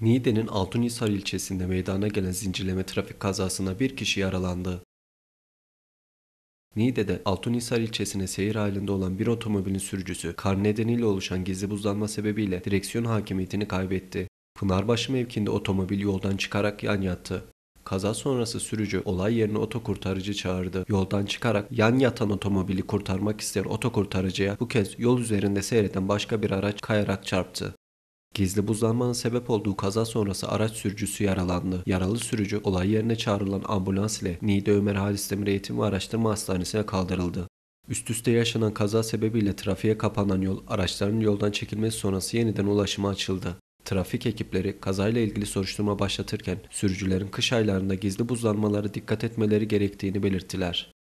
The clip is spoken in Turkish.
Niğde'nin Altınhisar ilçesinde meydana gelen zincirleme trafik kazasında bir kişi yaralandı. Niğde'de Altınhisar ilçesine seyir halinde olan bir otomobilin sürücüsü kar nedeniyle oluşan gizli buzlanma sebebiyle direksiyon hakimiyetini kaybetti. Pınarbaşı mevkinde otomobil yoldan çıkarak yan yattı. Kaza sonrası sürücü olay yerine otokurtarıcı çağırdı. Yoldan çıkarak yan yatan otomobili kurtarmak isteyen otokurtarıcıya bu kez yol üzerinde seyreden başka bir araç kayarak çarptı. Gizli buzlanmanın sebep olduğu kaza sonrası araç sürücüsü yaralandı. Yaralı sürücü olay yerine çağrılan ambulans ile Niğde Ömer Halis Demir Eğitim ve Araştırma Hastanesi'ne kaldırıldı. Üst üste yaşanan kaza sebebiyle trafiğe kapanan yol araçların yoldan çekilmesi sonrası yeniden ulaşıma açıldı. Trafik ekipleri kazayla ilgili soruşturma başlatırken sürücülerin kış aylarında gizli buzlanmaları dikkat etmeleri gerektiğini belirttiler.